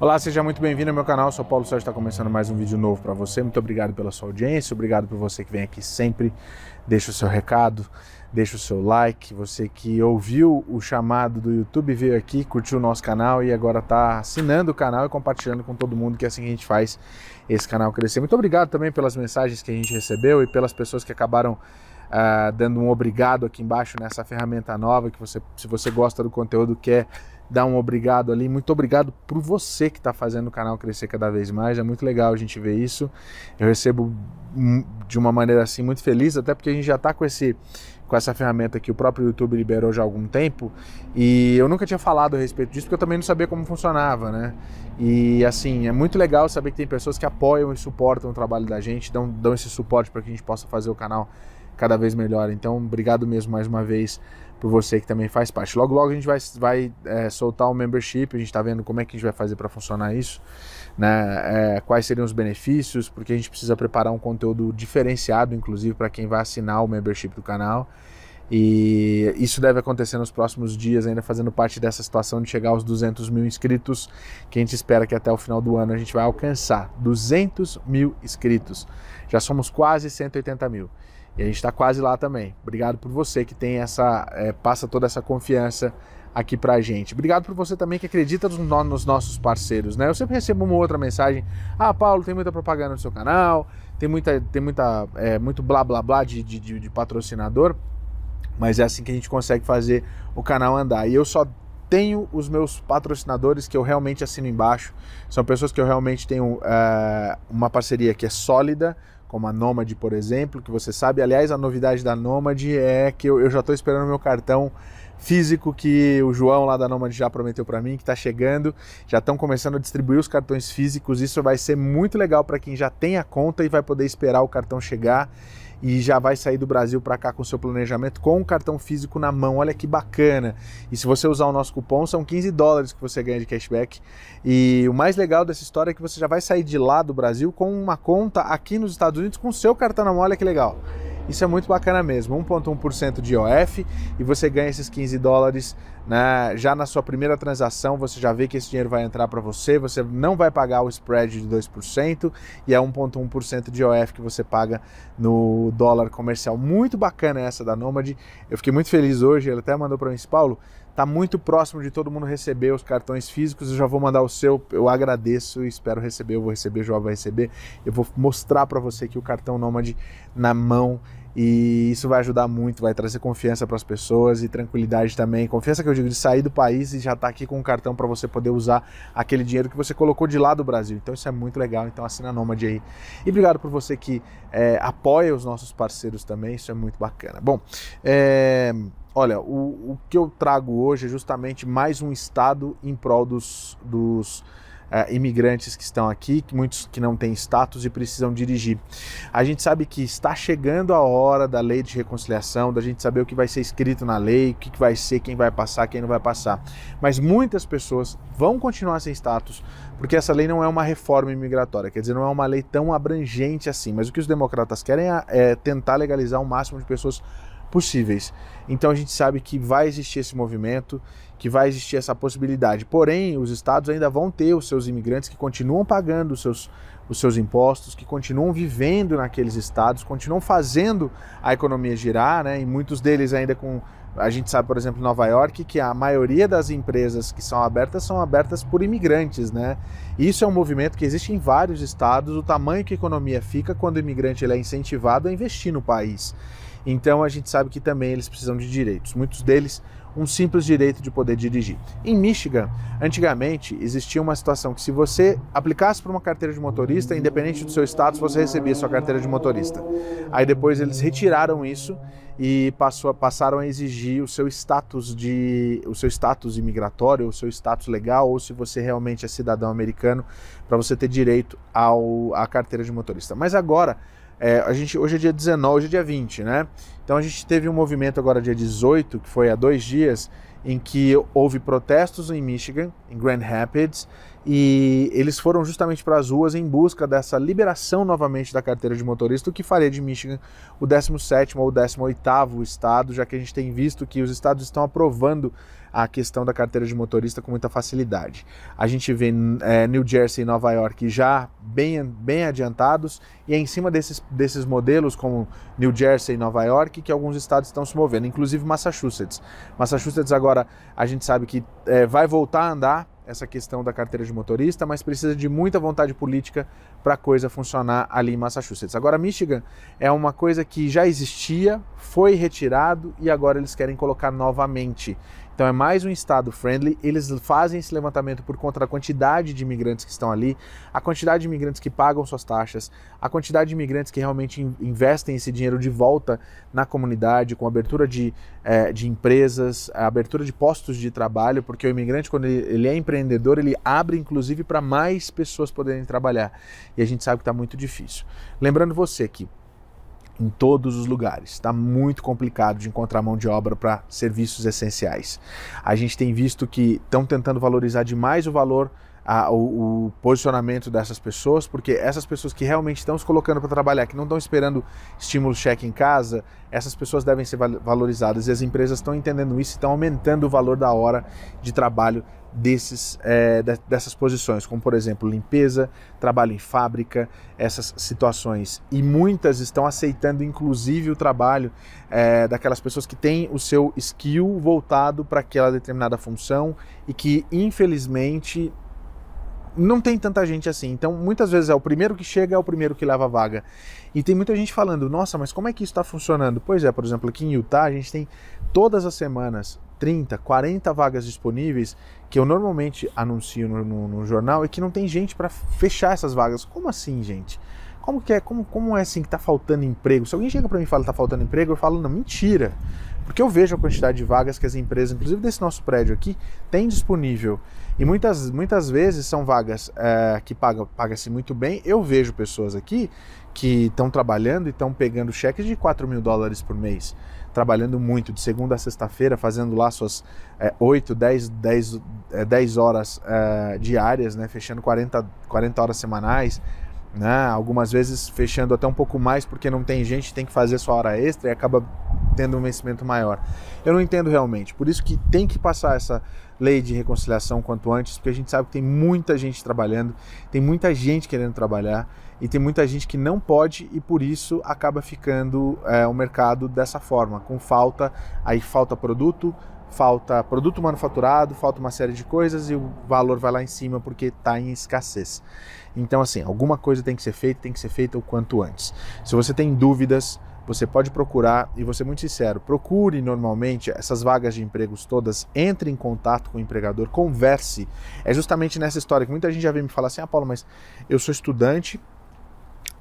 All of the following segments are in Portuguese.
Olá, seja muito bem-vindo ao meu canal. Eu sou Paulo Sérgio, está começando mais um vídeo novo para você. Muito obrigado pela sua audiência, obrigado por você que vem aqui sempre. Deixa o seu recado, deixa o seu like. Você que ouviu o chamado do YouTube, veio aqui, curtiu o nosso canal e agora está assinando o canal e compartilhando com todo mundo, que é assim que a gente faz esse canal crescer. Muito obrigado também pelas mensagens que a gente recebeu e pelas pessoas que acabaram uh, dando um obrigado aqui embaixo nessa ferramenta nova. Que você, se você gosta do conteúdo, quer dar um obrigado ali. Muito obrigado por você que está fazendo o canal crescer cada vez mais. É muito legal a gente ver isso. Eu recebo de uma maneira assim muito feliz, até porque a gente já está com esse com essa ferramenta que o próprio YouTube liberou já há algum tempo e eu nunca tinha falado a respeito disso porque eu também não sabia como funcionava, né? E assim, é muito legal saber que tem pessoas que apoiam e suportam o trabalho da gente, dão, dão esse suporte para que a gente possa fazer o canal cada vez melhor. Então, obrigado mesmo mais uma vez por você que também faz parte. Logo, logo a gente vai, vai é, soltar o um membership, a gente está vendo como é que a gente vai fazer para funcionar isso, né? É, quais seriam os benefícios, porque a gente precisa preparar um conteúdo diferenciado, inclusive, para quem vai assinar o membership do canal. E isso deve acontecer nos próximos dias, ainda fazendo parte dessa situação de chegar aos 200 mil inscritos, que a gente espera que até o final do ano a gente vai alcançar 200 mil inscritos. Já somos quase 180 mil. E a gente está quase lá também. Obrigado por você que tem essa, é, passa toda essa confiança aqui para a gente. Obrigado por você também que acredita nos, nos nossos parceiros, né? Eu sempre recebo uma outra mensagem: Ah, Paulo, tem muita propaganda no seu canal, tem muita, tem muita, é, muito blá blá blá de, de, de patrocinador. Mas é assim que a gente consegue fazer o canal andar. E eu só tenho os meus patrocinadores que eu realmente assino embaixo. São pessoas que eu realmente tenho eh, uma parceria que é sólida, como a Nomad, por exemplo, que você sabe. Aliás, a novidade da Nomad é que eu, eu já estou esperando o meu cartão físico que o João lá da Nomad já prometeu para mim, que está chegando. Já estão começando a distribuir os cartões físicos. Isso vai ser muito legal para quem já tem a conta e vai poder esperar o cartão chegar e já vai sair do Brasil para cá com seu planejamento com o cartão físico na mão. Olha que bacana! E se você usar o nosso cupom, são 15 dólares que você ganha de cashback. E o mais legal dessa história é que você já vai sair de lá do Brasil com uma conta aqui nos Estados Unidos com seu cartão na mão. Olha que legal! Isso é muito bacana mesmo. 1,1% de IOF e você ganha esses 15 dólares né, já na sua primeira transação. Você já vê que esse dinheiro vai entrar para você. Você não vai pagar o spread de 2% e é 1,1% de IOF que você paga no dólar comercial. Muito bacana essa da Nomad. Eu fiquei muito feliz hoje. Ele até mandou para mim, Paulo tá muito próximo de todo mundo receber os cartões físicos. Eu já vou mandar o seu, eu agradeço, espero receber, eu vou receber, João vai receber. Eu vou mostrar para você que o cartão Nômade na mão e isso vai ajudar muito, vai trazer confiança para as pessoas e tranquilidade também. Confiança que eu digo de sair do país e já estar tá aqui com um cartão para você poder usar aquele dinheiro que você colocou de lá do Brasil. Então isso é muito legal. Então assina a Nomad aí. E obrigado por você que é, apoia os nossos parceiros também. Isso é muito bacana. Bom, é, olha, o, o, que eu trago hoje é justamente mais um estado em prol dos, dos é, imigrantes que estão aqui, que muitos que não têm status e precisam dirigir. A gente sabe que está chegando a hora da lei de reconciliação, da gente saber o que vai ser escrito na lei, o que vai ser, quem vai passar, quem não vai passar. Mas muitas pessoas vão continuar sem status, porque essa lei não é uma reforma imigratória, quer dizer, não é uma lei tão abrangente assim. Mas o que os democratas querem é, é tentar legalizar o máximo de pessoas possíveis. Então a gente sabe que vai existir esse movimento, que vai existir essa possibilidade. Porém, os estados ainda vão ter os seus imigrantes que continuam pagando os seus, os seus impostos, que continuam vivendo naqueles estados, continuam fazendo a economia girar, né? E muitos deles ainda com. A gente sabe, por exemplo, em Nova York, que a maioria das empresas que são abertas são abertas por imigrantes, né? Isso é um movimento que existe em vários estados, o tamanho que a economia fica quando o imigrante ele é incentivado a investir no país. Então a gente sabe que também eles precisam de direitos, muitos deles um simples direito de poder dirigir. Em Michigan, antigamente existia uma situação que se você aplicasse para uma carteira de motorista, independente do seu status, você recebia sua carteira de motorista. Aí depois eles retiraram isso e passou, passaram a exigir o seu status de o seu status imigratório, o seu status legal, ou se você realmente é cidadão americano, para você ter direito ao, à carteira de motorista. Mas agora é, a gente, hoje é dia 19, hoje é dia 20, né? Então a gente teve um movimento agora dia 18, que foi há dois dias, em que houve protestos em Michigan, em Grand Rapids, e eles foram justamente para as ruas em busca dessa liberação novamente da carteira de motorista, o que faria de Michigan o 17 ou 18 estado, já que a gente tem visto que os estados estão aprovando a questão da carteira de motorista com muita facilidade. A gente vê é, New Jersey e Nova York já bem, bem adiantados, e é em cima desses, desses modelos, como New Jersey e Nova York, que alguns estados estão se movendo, inclusive Massachusetts. Massachusetts agora a gente sabe que é, vai voltar a andar essa questão da carteira de motorista, mas precisa de muita vontade política para a coisa funcionar ali em Massachusetts. Agora, Michigan é uma coisa que já existia, foi retirado e agora eles querem colocar novamente. Então é mais um estado friendly. Eles fazem esse levantamento por conta da quantidade de imigrantes que estão ali, a quantidade de imigrantes que pagam suas taxas, a quantidade de imigrantes que realmente investem esse dinheiro de volta na comunidade, com abertura de, é, de empresas, abertura de postos de trabalho, porque o imigrante, quando ele, ele é empreendedor, ele abre inclusive para mais pessoas poderem trabalhar. E a gente sabe que está muito difícil. Lembrando você que em todos os lugares. Está muito complicado de encontrar mão de obra para serviços essenciais. A gente tem visto que estão tentando valorizar demais o valor a, o, o, posicionamento dessas pessoas, porque essas pessoas que realmente estão se colocando para trabalhar, que não estão esperando estímulo cheque em casa, essas pessoas devem ser valorizadas e as empresas estão entendendo isso e estão aumentando o valor da hora de trabalho desses, é, dessas posições, como por exemplo limpeza, trabalho em fábrica, essas situações. E muitas estão aceitando inclusive o trabalho é, daquelas pessoas que têm o seu skill voltado para aquela determinada função e que infelizmente não tem tanta gente assim. Então, muitas vezes é o primeiro que chega, é o primeiro que leva a vaga. E tem muita gente falando, nossa, mas como é que isso está funcionando? Pois é, por exemplo, aqui em Utah a gente tem todas as semanas 30, 40 vagas disponíveis que eu normalmente anuncio no, no, no jornal e que não tem gente para fechar essas vagas. Como assim, gente? Como que é? Como, como é assim que está faltando emprego? Se alguém chega para mim e fala que está faltando emprego, eu falo, não, mentira. Porque eu vejo a quantidade de vagas que as empresas, inclusive desse nosso prédio aqui, têm disponível. E muitas, muitas vezes são vagas é, que pagam, paga-se muito bem. Eu vejo pessoas aqui que estão trabalhando e estão pegando cheques de 4 mil dólares por mês, trabalhando muito, de segunda a sexta-feira, fazendo lá suas é, 8, 10, 10, 10 horas é, diárias, né? fechando 40, 40 horas semanais, né? Algumas vezes fechando até um pouco mais porque não tem gente, tem que fazer sua hora extra e acaba tendo um vencimento maior. Eu não entendo realmente, por isso que tem que passar essa lei de reconciliação quanto antes, porque a gente sabe que tem muita gente trabalhando, tem muita gente querendo trabalhar e tem muita gente que não pode e por isso acaba ficando é, o mercado dessa forma, com falta, aí falta produto, falta produto manufaturado, falta uma série de coisas e o valor vai lá em cima porque está em escassez. Então, assim, alguma coisa tem que ser feita, tem que ser feita o quanto antes. Se você tem dúvidas, você pode procurar, e vou ser muito sincero, procure normalmente essas vagas de empregos todas, entre em contato com o empregador, converse. É justamente nessa história que muita gente já vem me falar assim: ah, Paulo, mas eu sou estudante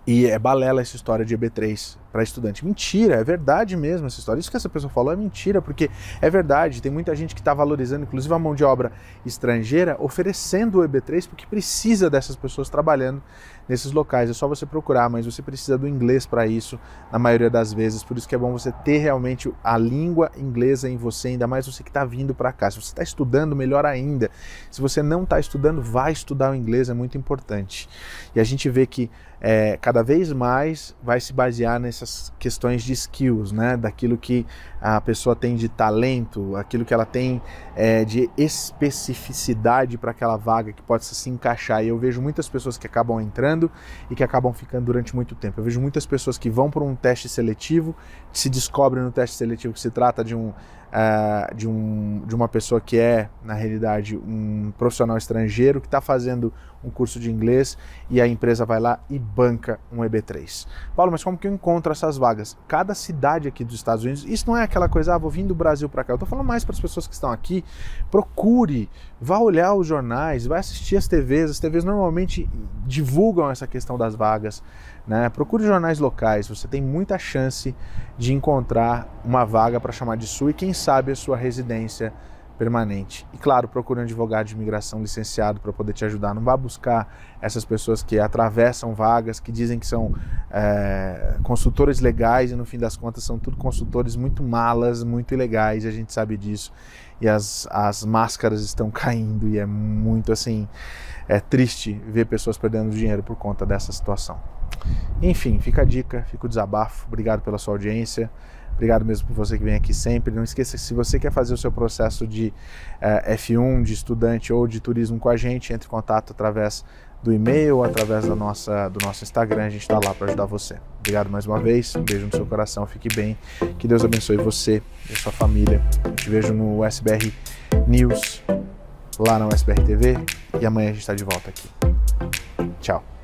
e é balela essa história de EB3 para estudante. Mentira, é verdade mesmo essa história. Isso que essa pessoa falou é mentira, porque é verdade. Tem muita gente que está valorizando, inclusive, a mão de obra estrangeira, oferecendo o EB3 porque precisa dessas pessoas trabalhando nesses locais. É só você procurar, mas você precisa do inglês para isso, na maioria das vezes. Por isso que é bom você ter realmente a língua inglesa em você, ainda mais você que está vindo para cá. Se você está estudando, melhor ainda. Se você não está estudando, vai estudar o inglês, é muito importante. E a gente vê que é, cada vez mais vai se basear nessa essas questões de skills, né? Daquilo que a pessoa tem de talento, aquilo que ela tem é, de especificidade para aquela vaga que pode se encaixar. E eu vejo muitas pessoas que acabam entrando e que acabam ficando durante muito tempo. Eu vejo muitas pessoas que vão para um teste seletivo, se descobrem no teste seletivo que se trata de um Uh, de, um, de uma pessoa que é, na realidade, um profissional estrangeiro que está fazendo um curso de inglês e a empresa vai lá e banca um EB3. Paulo, mas como que eu encontro? encontram essas vagas? Cada cidade aqui dos Estados Unidos, isso não é aquela coisa, ah, vou vir do Brasil para cá. Eu tô falando mais para as pessoas que estão aqui. Procure, vá olhar os jornais, vá assistir as TVs. As TVs normalmente divulgam essa questão das vagas. Né? Procure jornais locais, você tem muita chance de encontrar uma vaga para chamar de sua e quem sabe a sua residência permanente. E claro, procure um advogado de imigração licenciado para poder te ajudar. Não vá buscar essas pessoas que atravessam vagas, que dizem que são é, consultores legais e no fim das contas são tudo consultores muito malas, muito ilegais, a gente sabe disso. E as, as máscaras estão caindo e é muito assim, é triste ver pessoas perdendo dinheiro por conta dessa situação. Enfim, fica a dica, fica o desabafo. Obrigado pela sua audiência. Obrigado mesmo por você que vem aqui sempre. Não esqueça que se você quer fazer o seu processo de eh, F1, de estudante ou de turismo com a gente, entre em contato através do e-mail, através da nossa, do nosso Instagram. A gente está lá para ajudar você. Obrigado mais uma vez. Um beijo no seu coração. Fique bem. Que Deus abençoe você e sua família. Eu te vejo no SBR News, lá na USBR TV. E amanhã a gente está de volta aqui. Tchau.